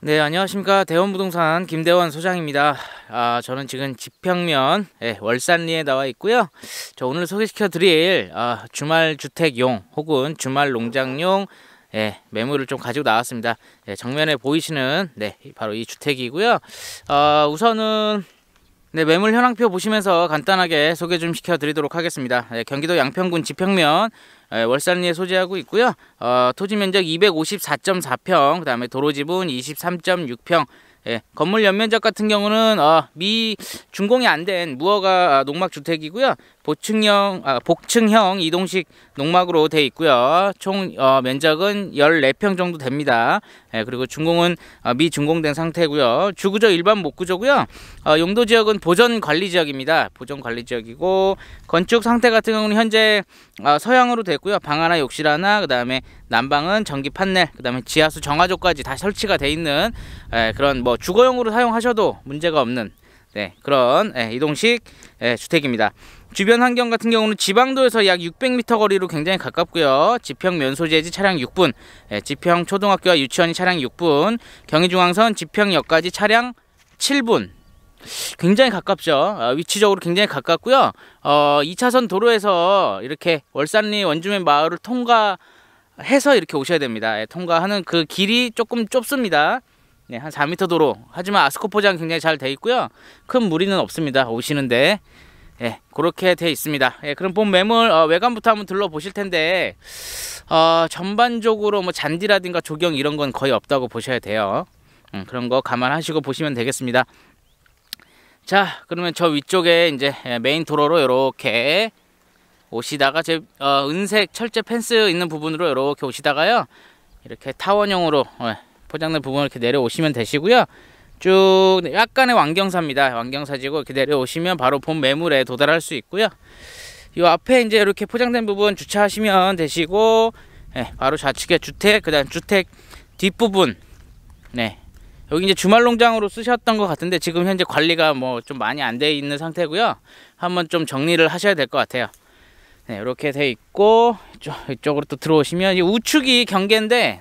네, 안녕하십니까. 대원부동산 김대원 소장입니다. 아, 저는 지금 지평면 예, 월산리에 나와 있고요. 저 오늘 소개시켜 드릴 아, 주말 주택용 혹은 주말 농장용 예, 매물을 좀 가지고 나왔습니다. 예, 정면에 보이시는 네, 바로 이 주택이고요. 아, 우선은 네, 매물 현황표 보시면서 간단하게 소개 좀 시켜드리도록 하겠습니다. 네, 경기도 양평군 지평면 네, 월산리에 소재하고 있고요. 어, 토지 면적 254.4평, 그 다음에 도로 지분 23.6평, 예, 건물 연면적 같은 경우는 아, 미 준공이 안 된 무허가 아, 농막 주택이고요. 보층형 아, 복층형 이동식 농막으로 되어 있고요. 총 어, 면적은 14평 정도 됩니다. 예, 그리고 준공은 아, 어, 미 준공된 상태고요. 주구조 일반 목구조고요. 어, 용도 지역은 보전 관리 지역입니다. 보전 관리 지역이고 건축 상태 같은 경우는 현재 어, 서양으로 됐고요. 방 하나, 욕실 하나, 그다음에 난방은 전기 판넬, 그다음에 지하수 정화조까지 다 설치가 돼 있는 에, 예, 그런 뭐 주거용으로 사용하셔도 문제가 없는 네, 그런 예, 이동식 예, 주택입니다. 주변 환경 같은 경우는 지방도에서 약 600m 거리로 굉장히 가깝고요. 지평 면소재지 차량 6분, 예, 지평 초등학교와 유치원이 차량 6분, 경의중앙선 지평역까지 차량 7분. 굉장히 가깝죠. 어, 위치적으로 굉장히 가깝고요. 어, 2차선 도로에서 이렇게 월산리 원주민 마을을 통과 해서 이렇게 오셔야 됩니다. 예, 통과하는 그 길이 조금 좁습니다. 네, 한 4m 도로. 하지만 아스코 포장 굉장히 잘 돼 있고요. 큰 무리는 없습니다. 오시는데. 예, 그렇게 돼 있습니다. 예, 그럼 본 매물 어, 외관부터 한번 둘러보실 텐데 어, 전반적으로 뭐 잔디라든가 조경 이런 건 거의 없다고 보셔야 돼요. 음, 그런 거 감안하시고 보시면 되겠습니다. 자, 그러면 저 위쪽에 이제 예, 메인 도로로 이렇게 오시다가 제 어, 은색 철제 펜스 있는 부분으로 이렇게 오시다가요. 이렇게 타원형으로 예, 포장된 부분 이렇게 내려오시면 되시고요. 쭉 네, 약간의 완경사입니다. 완경사지고 이렇게 내려오시면 바로 본 매물에 도달할 수 있고요. 이 앞에 이제 이렇게 포장된 부분 주차하시면 되시고 네, 바로 좌측에 주택 그다음 주택 뒷부분 네 여기 이제 주말 농장으로 쓰셨던 것 같은데 지금 현재 관리가 뭐 좀 많이 안 돼 있는 상태고요. 한번 좀 정리를 하셔야 될 것 같아요. 네, 이렇게 돼 있고 이쪽으로 또 들어오시면 우측이 경계인데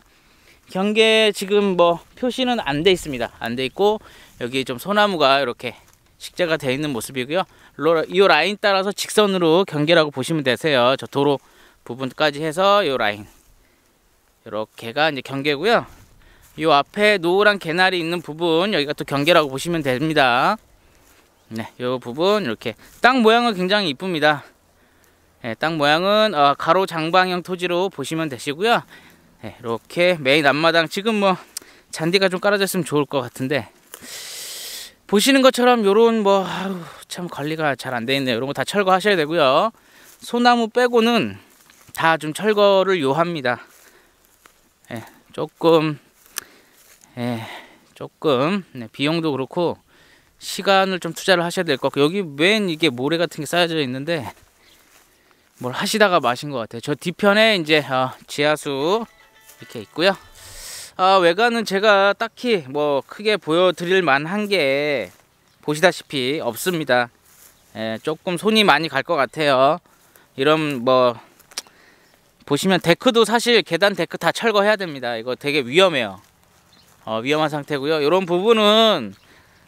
경계 지금 뭐 표시는 안 돼 있습니다. 안 돼 있고 여기 좀 소나무가 이렇게 식재가 되어 있는 모습이고요. 이 라인 따라서 직선으로 경계라고 보시면 되세요. 저 도로 부분까지 해서 이 라인 이렇게가 이제 경계고요. 이 앞에 노란 개나리 있는 부분 여기가 또 경계라고 보시면 됩니다. 네, 이 부분 이렇게 땅 모양은 굉장히 이쁩니다. 예, 땅 모양은 어, 가로 장방형 토지로 보시면 되시고요. 예, 이렇게 메인 앞마당 지금 뭐 잔디가 좀 깔아졌으면 좋을 것 같은데 보시는 것처럼 요런 뭐 아유, 참 관리가 잘 안 되어 있네요. 이런 거 다 철거하셔야 되고요. 소나무 빼고는 다 좀 철거를 요합니다. 예, 조금 예, 조금 네, 비용도 그렇고 시간을 좀 투자를 하셔야 될 것 같고 여기 맨 이게 모래 같은 게 쌓여져 있는데 뭘 하시다가 마신 것 같아요. 저 뒤편에 이제 어, 지하수 이렇게 있고요. 아, 외관은 제가 딱히 뭐 크게 보여드릴 만한 게 보시다시피 없습니다. 예, 조금 손이 많이 갈 것 같아요. 이런 뭐 보시면 데크도 사실 계단 데크 다 철거해야 됩니다. 이거 되게 위험해요. 어, 위험한 상태고요. 이런 부분은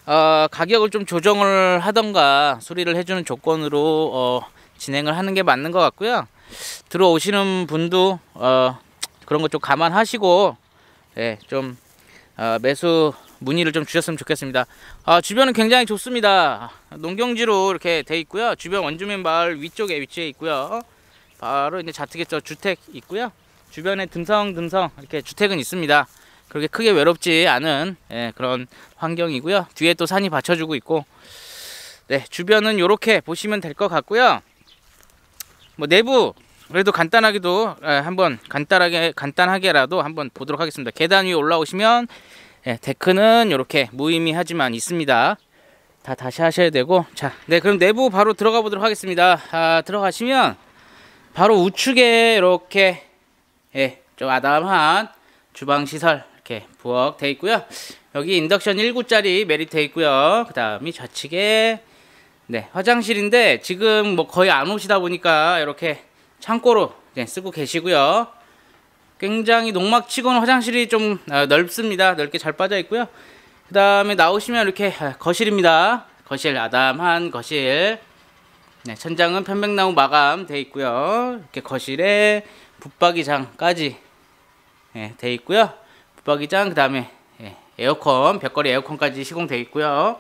어, 가격을 좀 조정을 하던가 수리를 해주는 조건으로 어, 진행을 하는 게 맞는 것 같고요. 들어오시는 분도 어, 그런 것 좀 감안하시고 예, 좀 어, 매수 문의를 좀 주셨으면 좋겠습니다. 아, 주변은 굉장히 좋습니다. 농경지로 이렇게 돼 있고요. 주변 원주민 마을 위쪽에 위치해 있고요. 바로 이제 자택에 저 주택 있고요. 주변에 듬성듬성 이렇게 주택은 있습니다. 그렇게 크게 외롭지 않은 예, 그런 환경이고요. 뒤에 또 산이 받쳐주고 있고 네 주변은 이렇게 보시면 될 것 같고요. 뭐 내부 그래도 간단하게도 예, 한번 간단하게 간단하게라도 한번 보도록 하겠습니다. 계단 위에 올라오시면 예, 데크는 이렇게 무의미하지만 있습니다. 다 다시 하셔야 되고 자, 네 그럼 내부 바로 들어가 보도록 하겠습니다. 아, 들어가시면 바로 우측에 이렇게 예, 좀 아담한 주방 시설 이렇게 부엌 돼 있고요. 여기 인덕션 1구짜리 매립 돼 있고요. 그 다음이 좌측에 네, 화장실인데 지금 뭐 거의 안 오시다 보니까 이렇게 창고로 쓰고 계시고요. 굉장히 농막치고는 화장실이 좀 아, 넓습니다. 넓게 잘 빠져 있고요. 그 다음에 나오시면 이렇게 아, 거실입니다. 거실 아담한 거실. 네, 천장은 편백나무 마감 돼 있고요. 이렇게 거실에 붙박이장까지 네, 돼 있고요. 붙박이장 그 다음에 예, 에어컨 벽걸이 에어컨까지 시공돼 있고요.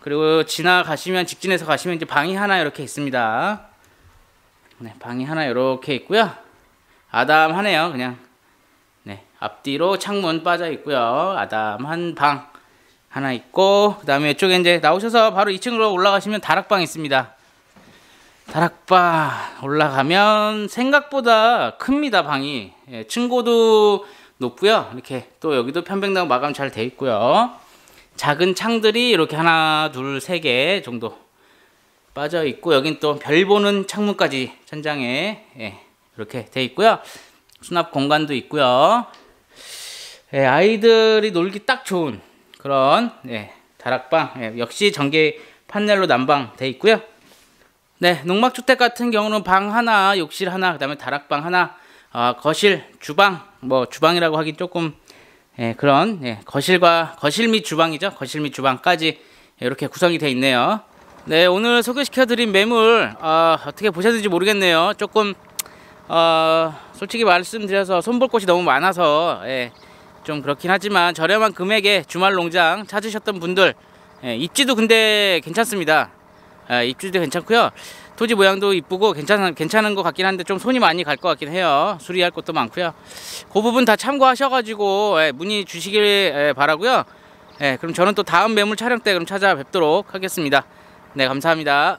그리고 지나가시면 직진해서 가시면 이제 방이 하나 이렇게 있습니다. 네, 방이 하나 이렇게 있고요. 아담하네요, 그냥. 네, 앞뒤로 창문 빠져 있고요. 아담한 방 하나 있고 그다음에 이쪽에 이제 나오셔서 바로 2층으로 올라가시면 다락방 있습니다. 다락방 올라가면 생각보다 큽니다 방이 예, 층고도 높고요 이렇게 또 여기도 편백나무 마감 잘 돼 있고요 작은 창들이 이렇게 하나, 둘, 세 개 정도 빠져 있고 여긴 또 별 보는 창문까지 천장에 예, 이렇게 돼 있고요. 수납 공간도 있고요. 예, 아이들이 놀기 딱 좋은 그런 예, 다락방 예, 역시 전개 판넬로 난방 돼 있고요. 네, 농막주택 같은 경우는 방 하나, 욕실 하나, 그다음에 다락방 하나, 아, 거실, 주방, 뭐 주방이라고 하기 조금 예, 그런 예, 거실과 거실 및 주방이죠. 거실 및 주방까지 이렇게 구성이 되어 있네요. 네, 오늘 소개시켜드린 매물 아, 어, 떻게 보셨는지 모르겠네요. 조금 어, 솔직히 말씀드려서 손볼 곳이 너무 많아서 예, 좀 그렇긴 하지만 저렴한 금액에 주말 농장 찾으셨던 분들 예, 입지도 근데 괜찮습니다. 예, 입지도 괜찮고요. 토지 모양도 이쁘고 괜찮은, 괜찮은 것 같긴 한데 좀 손이 많이 갈 것 같긴 해요. 수리할 것도 많고요. 그 부분 다 참고하셔가지고 예, 문의 주시길 예, 바라고요. 예, 그럼 저는 또 다음 매물 촬영 때 그럼 찾아뵙도록 하겠습니다. 네, 감사합니다.